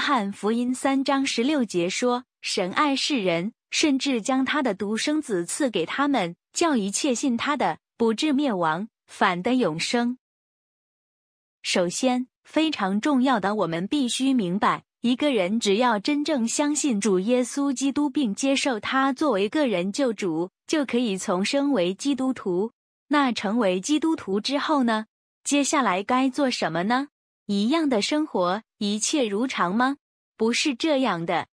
《汉福音》三章十六节说：“神爱世人，甚至将他的独生子赐给他们，叫一切信他的，不至灭亡，反得永生。”首先，非常重要的，我们必须明白，一个人只要真正相信主耶稣基督，并接受他作为个人救主，就可以从生为基督徒。那成为基督徒之后呢？接下来该做什么呢？一样的生活。一切如常吗？不是这样的。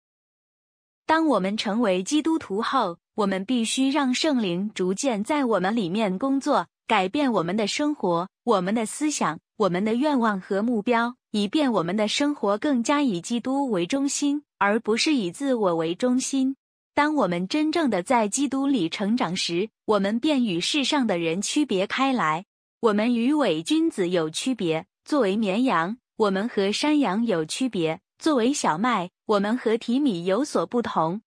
当我们成为基督徒后，我们必须让圣灵逐渐在我们里面工作，改变我们的生活、我们的思想、我们的愿望和目标，以便我们的生活更加以基督为中心，而不是以自我为中心。当我们真正的在基督里成长时，我们便与世上的人区别开来，我们与伪君子有区别。作为绵羊。我们和山羊有区别。作为小麦，我们和提米有所不同。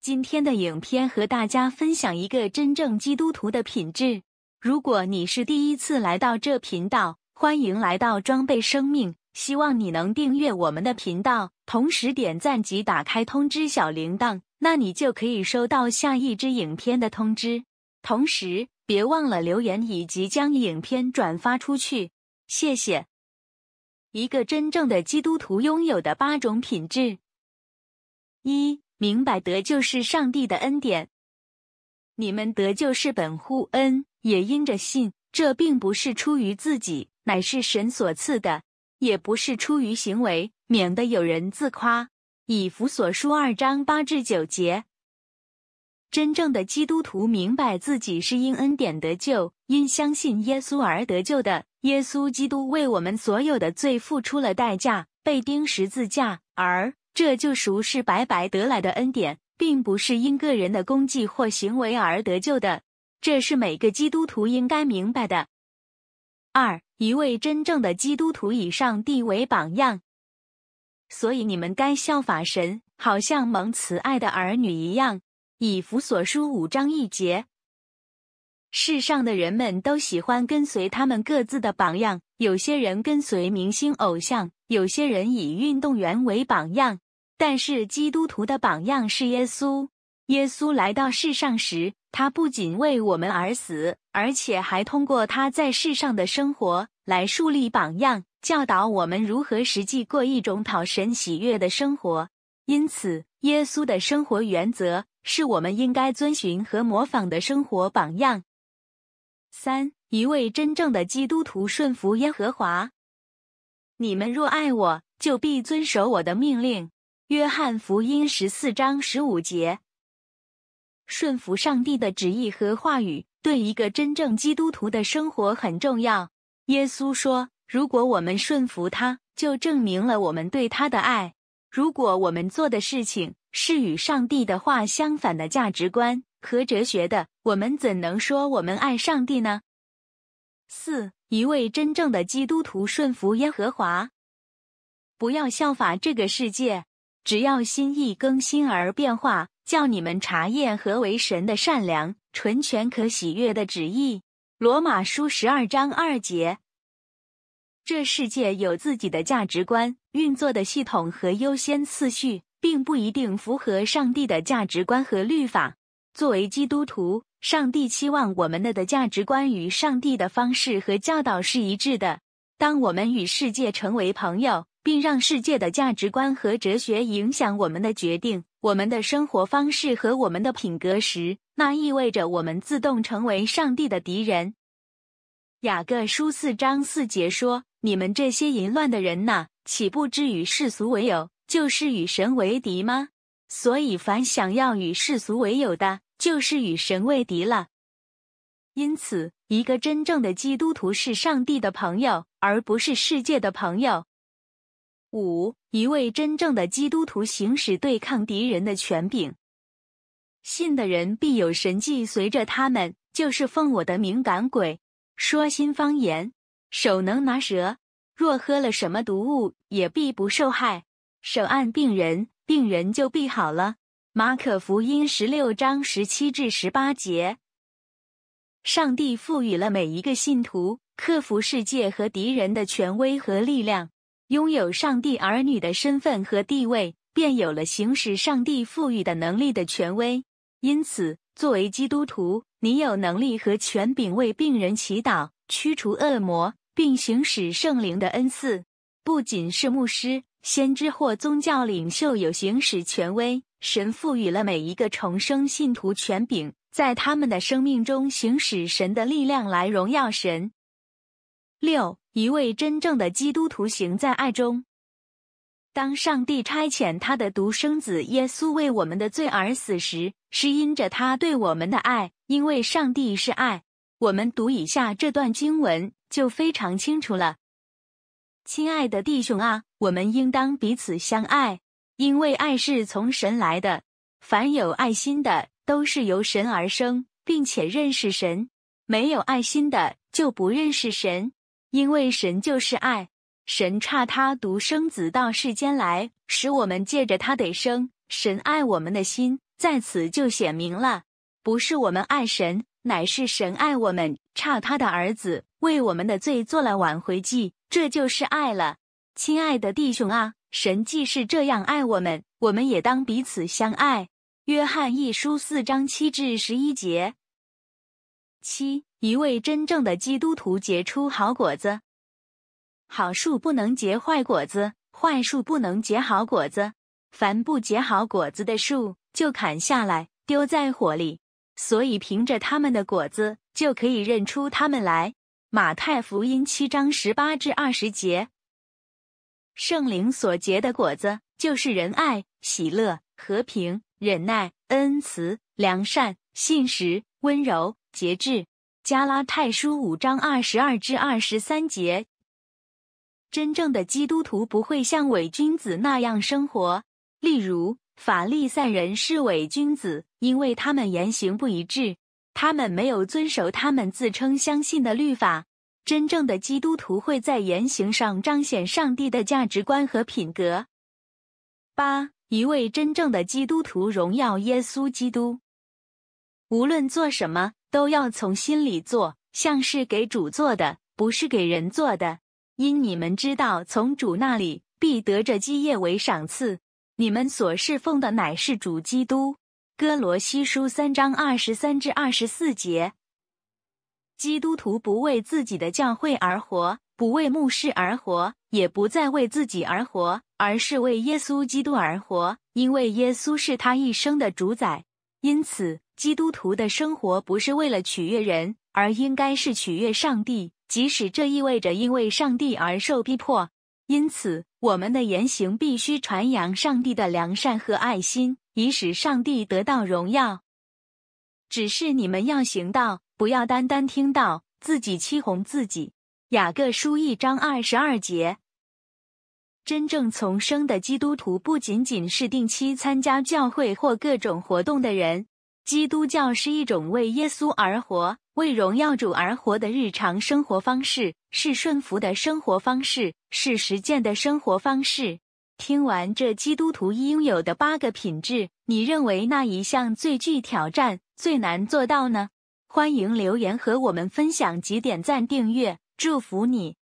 今天的影片和大家分享一个真正基督徒的品质。如果你是第一次来到这频道，欢迎来到装备生命。希望你能订阅我们的频道，同时点赞及打开通知小铃铛，那你就可以收到下一支影片的通知。同时，别忘了留言以及将影片转发出去。谢谢。一个真正的基督徒拥有的八种品质。一明白得就是上帝的恩典，你们得救是本乎恩，也因着信。这并不是出于自己，乃是神所赐的；也不是出于行为，免得有人自夸。以弗所书二章八至九节。真正的基督徒明白自己是因恩典得救，因相信耶稣而得救的。耶稣基督为我们所有的罪付出了代价，被钉十字架，而这救赎是白白得来的恩典，并不是因个人的功绩或行为而得救的。这是每个基督徒应该明白的。二一位真正的基督徒以上帝为榜样，所以你们该效法神，好像蒙慈爱的儿女一样。以弗所书五章一节。世上的人们都喜欢跟随他们各自的榜样，有些人跟随明星偶像，有些人以运动员为榜样。但是基督徒的榜样是耶稣。耶稣来到世上时，他不仅为我们而死，而且还通过他在世上的生活来树立榜样，教导我们如何实际过一种讨神喜悦的生活。因此，耶稣的生活原则是我们应该遵循和模仿的生活榜样。三一位真正的基督徒顺服耶和华。你们若爱我，就必遵守我的命令。约翰福音十四章十五节。顺服上帝的旨意和话语，对一个真正基督徒的生活很重要。耶稣说，如果我们顺服他，就证明了我们对他的爱。如果我们做的事情是与上帝的话相反的价值观和哲学的。我们怎能说我们爱上帝呢？四一位真正的基督徒顺服耶和华，不要效法这个世界，只要心意更新而变化，叫你们查验何为神的善良、纯全可喜悦的旨意。罗马书十二章二节。这世界有自己的价值观、运作的系统和优先次序，并不一定符合上帝的价值观和律法。作为基督徒，上帝期望我们的价值观与上帝的方式和教导是一致的。当我们与世界成为朋友，并让世界的价值观和哲学影响我们的决定、我们的生活方式和我们的品格时，那意味着我们自动成为上帝的敌人。雅各书四章四节说：“你们这些淫乱的人呐，岂不知与世俗为友，就是与神为敌吗？”所以，凡想要与世俗为友的，就是与神为敌了。因此，一个真正的基督徒是上帝的朋友，而不是世界的朋友。五，一位真正的基督徒行使对抗敌人的权柄，信的人必有神迹随着他们，就是奉我的敏感鬼说新方言，手能拿蛇，若喝了什么毒物也必不受害，手按病人。病人就必好了。马可福音十六章十七至十八节，上帝赋予了每一个信徒克服世界和敌人的权威和力量，拥有上帝儿女的身份和地位，便有了行使上帝赋予的能力的权威。因此，作为基督徒，你有能力和权柄为病人祈祷，驱除恶魔，并行使圣灵的恩赐。不仅是牧师。先知或宗教领袖有行使权威，神赋予了每一个重生信徒权柄，在他们的生命中行使神的力量来荣耀神。六，一位真正的基督徒行在爱中。当上帝差遣他的独生子耶稣为我们的罪而死时，是因着他对我们的爱，因为上帝是爱。我们读以下这段经文就非常清楚了。亲爱的弟兄啊，我们应当彼此相爱，因为爱是从神来的。凡有爱心的，都是由神而生，并且认识神；没有爱心的，就不认识神，因为神就是爱。神差他独生子到世间来，使我们借着他得生。神爱我们的心在此就显明了：不是我们爱神，乃是神爱我们，差他的儿子。为我们的罪做了挽回祭，这就是爱了，亲爱的弟兄啊！神既是这样爱我们，我们也当彼此相爱。约翰一书四章七至十一节。七一位真正的基督徒结出好果子，好树不能结坏果子，坏树不能结好果子。凡不结好果子的树，就砍下来丢在火里。所以凭着他们的果子，就可以认出他们来。马太福音七章十八至二十节，圣灵所结的果子就是仁爱、喜乐、和平、忍耐、恩慈、良善、信实、温柔、节制。加拉太书五章二十二至二十三节，真正的基督徒不会像伪君子那样生活。例如，法利赛人是伪君子，因为他们言行不一致。他们没有遵守他们自称相信的律法。真正的基督徒会在言行上彰显上帝的价值观和品格。八一位真正的基督徒荣耀耶稣基督，无论做什么都要从心里做，像是给主做的，不是给人做的。因你们知道，从主那里必得着基业为赏赐。你们所侍奉的乃是主基督。哥罗西书三章二十三至二十四节，基督徒不为自己的教会而活，不为牧师而活，也不再为自己而活，而是为耶稣基督而活，因为耶稣是他一生的主宰。因此，基督徒的生活不是为了取悦人，而应该是取悦上帝，即使这意味着因为上帝而受逼迫。因此，我们的言行必须传扬上帝的良善和爱心。以使上帝得到荣耀。只是你们要行道，不要单单听到，自己欺哄自己。雅各书一章二十二节。真正从生的基督徒不仅仅是定期参加教会或各种活动的人。基督教是一种为耶稣而活、为荣耀主而活的日常生活方式，是顺服的生活方式，是实践的生活方式。听完这基督徒应有的八个品质，你认为那一项最具挑战、最难做到呢？欢迎留言和我们分享及点赞订阅，祝福你！